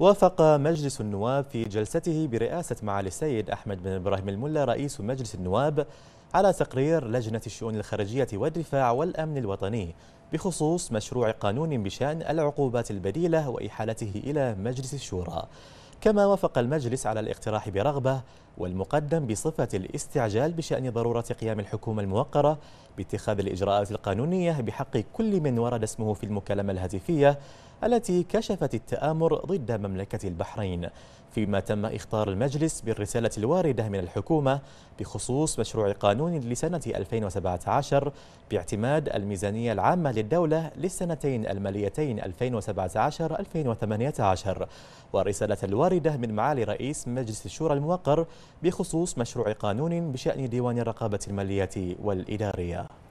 وافق مجلس النواب في جلسته برئاسة معالي السيد أحمد بن إبراهيم الملا رئيس مجلس النواب على تقرير لجنة الشؤون الخارجية والدفاع والأمن الوطني بخصوص مشروع قانون بشأن العقوبات البديلة وإحالته إلى مجلس الشورى كما وافق المجلس على الاقتراح برغبة والمقدم بصفة الاستعجال بشأن ضرورة قيام الحكومة الموقرة باتخاذ الإجراءات القانونية بحق كل من ورد اسمه في المكالمة الهاتفية التي كشفت التآمر ضد مملكة البحرين فيما تم إخطار المجلس بالرسالة الواردة من الحكومة بخصوص مشروع قانون لسنة 2017 باعتماد الميزانية العامة للدولة للسنتين الماليتين 2017-2018 والرسالة الواردة من معالي رئيس مجلس الشورى الموقر بخصوص مشروع قانون بشأن ديوان الرقابة المالية والإدارية